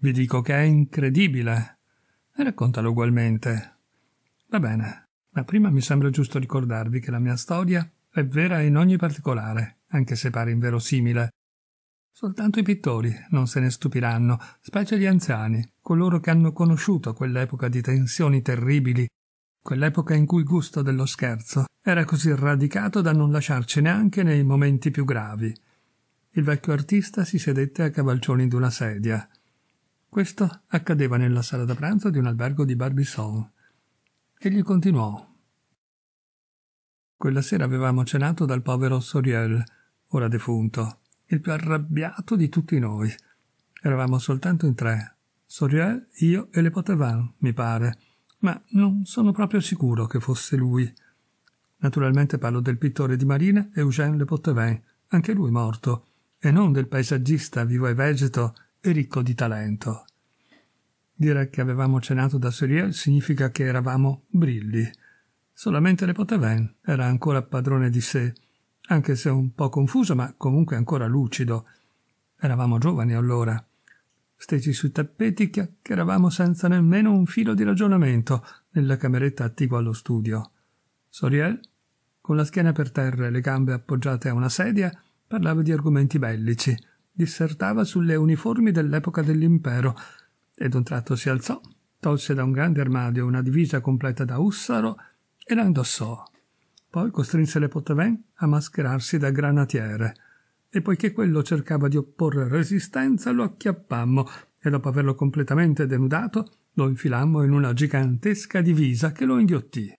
Vi dico che è incredibile. E raccontalo ugualmente. Va bene, ma prima mi sembra giusto ricordarvi che la mia storia è vera in ogni particolare, anche se pare inverosimile. Soltanto i pittori non se ne stupiranno, specie gli anziani, coloro che hanno conosciuto quell'epoca di tensioni terribili, quell'epoca in cui il gusto dello scherzo era così radicato da non lasciarci neanche nei momenti più gravi. Il vecchio artista si sedette a cavalcioni d'una sedia. Questo accadeva nella sala da pranzo di un albergo di Barbizon. Egli continuò. Quella sera avevamo cenato dal povero Soriel, ora defunto, il più arrabbiato di tutti noi. Eravamo soltanto in tre. Soriel, io e le Potevan, mi pare, ma non sono proprio sicuro che fosse lui. Naturalmente parlo del pittore di marina Eugène Le Pottevin, anche lui morto, e non del paesaggista vivo e vegeto e ricco di talento. Dire che avevamo cenato da Suriel significa che eravamo brilli. Solamente le Poteven era ancora padrone di sé, anche se un po' confuso, ma comunque ancora lucido. Eravamo giovani allora. Steci sui tappeti che eravamo senza nemmeno un filo di ragionamento nella cameretta attigua allo studio. Soriel, con la schiena per terra e le gambe appoggiate a una sedia, parlava di argomenti bellici, dissertava sulle uniformi dell'epoca dell'impero, ed un tratto si alzò, tolse da un grande armadio una divisa completa da ussaro e la indossò. Poi costrinse le Pottevin a mascherarsi da granatiere, e poiché quello cercava di opporre resistenza, lo acchiappammo e dopo averlo completamente denudato, lo infilammo in una gigantesca divisa che lo inghiottì.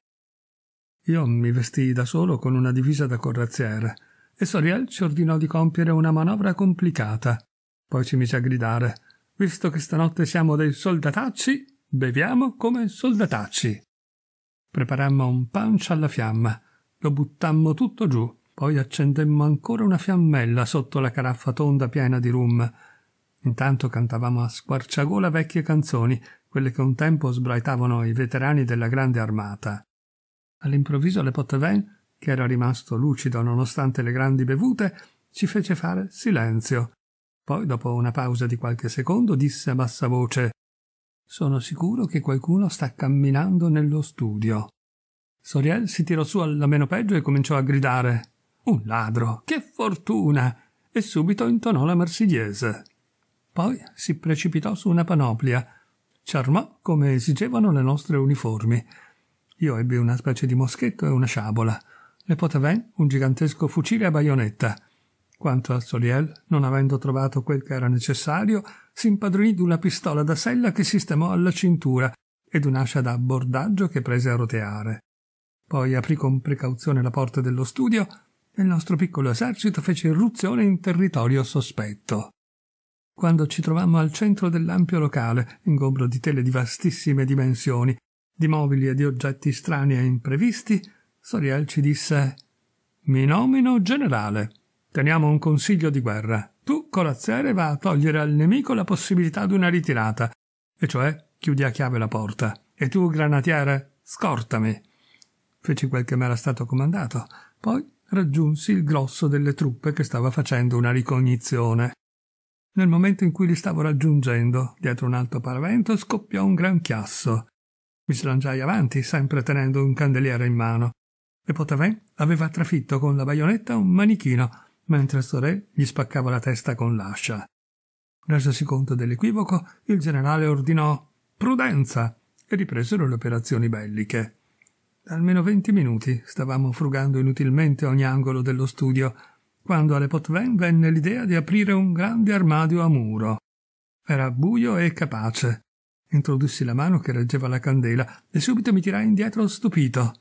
Io mi vestii da solo con una divisa da corazziere, e Soriel ci ordinò di compiere una manovra complicata. Poi ci mise a gridare: Visto che stanotte siamo dei soldatacci, beviamo come soldatacci. Preparammo un punch alla fiamma, lo buttammo tutto giù, poi accendemmo ancora una fiammella sotto la caraffa tonda piena di rum. Intanto cantavamo a squarciagola vecchie canzoni, quelle che un tempo sbraitavano i veterani della grande armata. All'improvviso le Pottevin che era rimasto lucido nonostante le grandi bevute, ci fece fare silenzio. Poi, dopo una pausa di qualche secondo, disse a bassa voce Sono sicuro che qualcuno sta camminando nello studio. Soriel si tirò su alla meno peggio e cominciò a gridare Un ladro! Che fortuna! e subito intonò la marsigliese. Poi si precipitò su una panoplia, ci armò come esigevano le nostre uniformi. Io ebbi una specie di moschetto e una sciabola. Le Potavin un gigantesco fucile a baionetta. Quanto a Soliel, non avendo trovato quel che era necessario, si impadronì d'una pistola da sella che sistemò alla cintura ed un'ascia da bordaggio che prese a roteare. Poi aprì con precauzione la porta dello studio e il nostro piccolo esercito fece irruzione in territorio sospetto. Quando ci trovammo al centro dell'ampio locale, ingombro di tele di vastissime dimensioni, di mobili e di oggetti strani e imprevisti, Soriel ci disse Mi nomino generale. Teniamo un consiglio di guerra. Tu, corazziere, va a togliere al nemico la possibilità di una ritirata, e cioè chiudi a chiave la porta. E tu, granatiere, scortami. Feci quel che m'era stato comandato. Poi raggiunsi il grosso delle truppe che stava facendo una ricognizione. Nel momento in cui li stavo raggiungendo, dietro un alto paravento, scoppiò un gran chiasso. Mi slanciai avanti, sempre tenendo un candeliere in mano e Poitavin aveva trafitto con la baionetta un manichino, mentre Sorè gli spaccava la testa con l'ascia. Resosi conto dell'equivoco, il generale ordinò prudenza e ripresero le operazioni belliche. Almeno venti minuti stavamo frugando inutilmente ogni angolo dello studio, quando alle Potvin venne l'idea di aprire un grande armadio a muro. Era buio e capace. Introdussi la mano che reggeva la candela e subito mi tirai indietro stupito.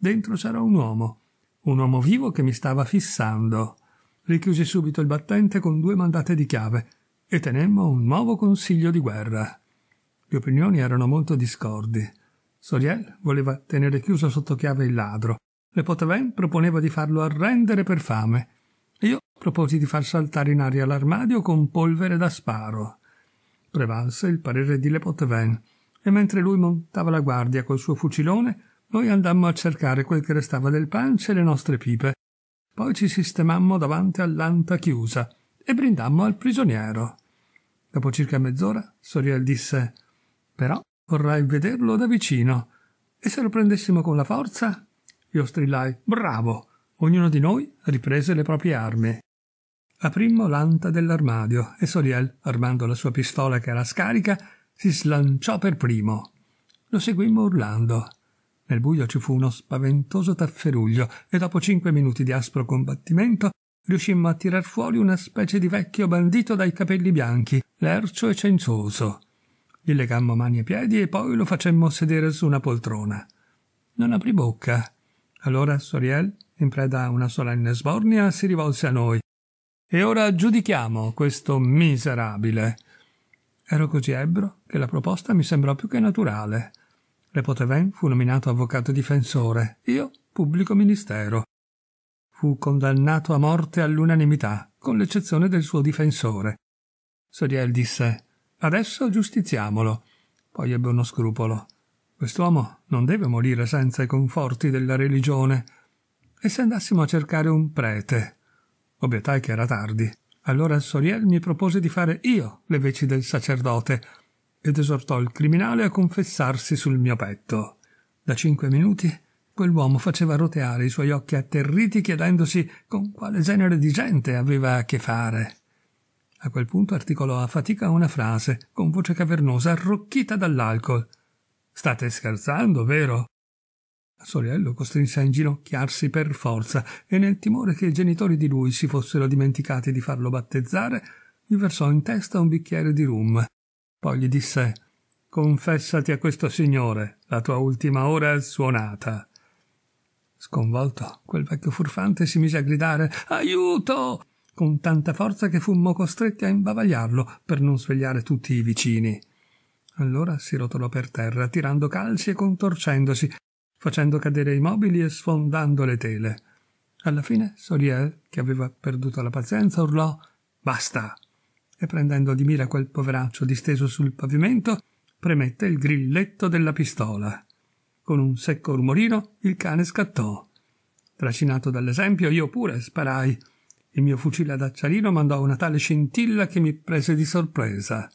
Dentro c'era un uomo, un uomo vivo che mi stava fissando. Richiusi subito il battente con due mandate di chiave e tenemmo un nuovo consiglio di guerra. Le opinioni erano molto discordi. Soriel voleva tenere chiuso sotto chiave il ladro. Le Potevin proponeva di farlo arrendere per fame. Io proposi di far saltare in aria l'armadio con polvere da sparo. Prevalse il parere di Le Potevin e mentre lui montava la guardia col suo fucilone noi andammo a cercare quel che restava del pancio e le nostre pipe. Poi ci sistemammo davanti all'anta chiusa e brindammo al prigioniero. Dopo circa mezz'ora, Soriel disse: Però vorrei vederlo da vicino. E se lo prendessimo con la forza? Io strillai: Bravo! Ognuno di noi riprese le proprie armi. Aprimmo l'anta dell'armadio e Soriel, armando la sua pistola che era scarica, si slanciò per primo. Lo seguimmo urlando. Nel buio ci fu uno spaventoso tafferuglio e dopo cinque minuti di aspro combattimento riuscimmo a tirar fuori una specie di vecchio bandito dai capelli bianchi, lercio e censoso. Gli legammo mani e piedi e poi lo facemmo sedere su una poltrona. Non aprì bocca. Allora Soriel, in preda a una solenne sbornia, si rivolse a noi. E ora giudichiamo questo miserabile. Ero così ebro che la proposta mi sembrò più che naturale. Le Repotevin fu nominato avvocato difensore, io pubblico ministero. Fu condannato a morte all'unanimità, con l'eccezione del suo difensore. Soriel disse Adesso giustiziamolo. Poi ebbe uno scrupolo. Quest'uomo non deve morire senza i conforti della religione. E se andassimo a cercare un prete? Obietai che era tardi. Allora Soriel mi propose di fare io le veci del sacerdote, ed esortò il criminale a confessarsi sul mio petto. Da cinque minuti quell'uomo faceva roteare i suoi occhi atterriti chiedendosi con quale genere di gente aveva a che fare. A quel punto articolò a fatica una frase, con voce cavernosa arrocchita dall'alcol. State scherzando, vero? Soriello costrinse a inginocchiarsi per forza e nel timore che i genitori di lui si fossero dimenticati di farlo battezzare, gli versò in testa un bicchiere di rum poi gli disse Confessati a questo signore, la tua ultima ora è suonata. Sconvolto, quel vecchio furfante si mise a gridare Aiuto! con tanta forza che fummo costretti a imbavagliarlo per non svegliare tutti i vicini. Allora si rotolò per terra, tirando calci e contorcendosi, facendo cadere i mobili e sfondando le tele. Alla fine Solier, che aveva perduto la pazienza, urlò Basta! e prendendo di mira quel poveraccio disteso sul pavimento, premette il grilletto della pistola. Con un secco rumorino il cane scattò. Trascinato dall'esempio, io pure sparai. Il mio fucile ad acciarino mandò una tale scintilla che mi prese di sorpresa.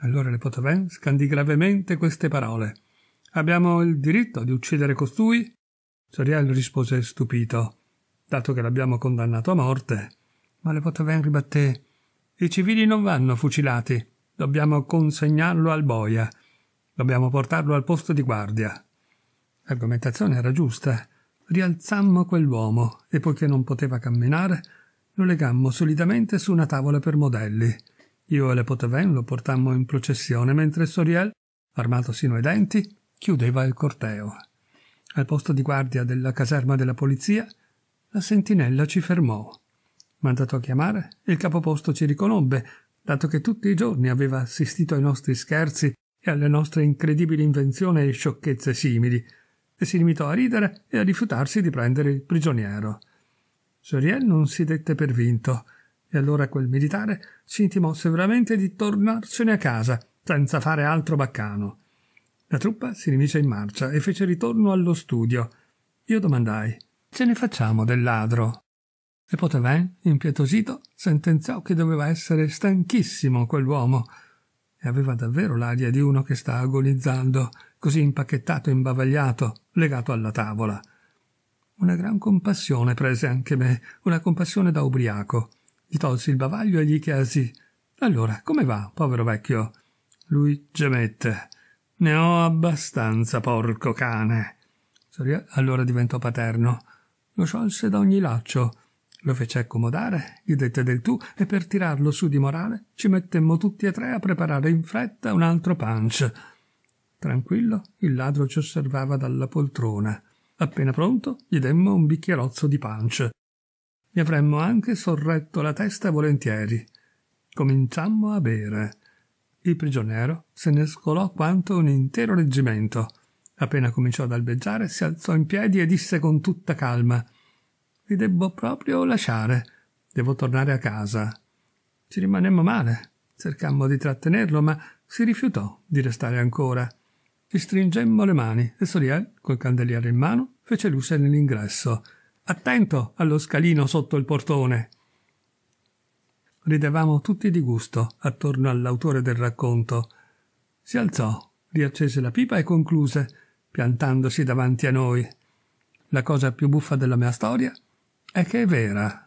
Allora le Potevin scandì gravemente queste parole. Abbiamo il diritto di uccidere costui? Soriel rispose stupito, dato che l'abbiamo condannato a morte. Ma le Potevin ribatté i civili non vanno fucilati. Dobbiamo consegnarlo al boia. Dobbiamo portarlo al posto di guardia. L'argomentazione era giusta. Rialzammo quell'uomo e poiché non poteva camminare, lo legammo solidamente su una tavola per modelli. Io e le Poteven lo portammo in processione mentre Soriel, armato sino ai denti, chiudeva il corteo. Al posto di guardia della caserma della polizia, la sentinella ci fermò. Mandato a chiamare, il capoposto ci riconobbe, dato che tutti i giorni aveva assistito ai nostri scherzi e alle nostre incredibili invenzioni e sciocchezze simili, e si limitò a ridere e a rifiutarsi di prendere il prigioniero. Soriel non si dette per vinto, e allora quel militare si intimò severamente di tornarsene a casa, senza fare altro baccano. La truppa si rimise in marcia e fece ritorno allo studio. Io domandai: Ce ne facciamo del ladro? Nipote Ven, eh, impietosito, sentenziò che doveva essere stanchissimo quell'uomo e aveva davvero l'aria di uno che sta agonizzando, così impacchettato e imbavagliato, legato alla tavola. Una gran compassione prese anche me, una compassione da ubriaco. Gli tolsi il bavaglio e gli chiesi Allora, come va, povero vecchio? Lui gemette. Ne ho abbastanza, porco cane. Allora diventò paterno. Lo sciolse da ogni laccio lo fece accomodare, gli dette del tu e per tirarlo su di morale ci mettemmo tutti e tre a preparare in fretta un altro punch. Tranquillo, il ladro ci osservava dalla poltrona. Appena pronto, gli demmo un bicchierozzo di punch. Gli avremmo anche sorretto la testa volentieri. Cominciammo a bere. Il prigioniero se ne scolò quanto un intero reggimento. Appena cominciò ad albeggiare, si alzò in piedi e disse con tutta calma vi debbo proprio lasciare. Devo tornare a casa. Ci rimanemmo male. Cercammo di trattenerlo, ma si rifiutò di restare ancora. Ci stringemmo le mani e Soriel, eh, col candeliere in mano, fece luce nell'ingresso. Attento allo scalino sotto il portone. Ridevamo tutti di gusto attorno all'autore del racconto. Si alzò, riaccese la pipa e concluse, piantandosi davanti a noi. La cosa più buffa della mia storia è che è vera.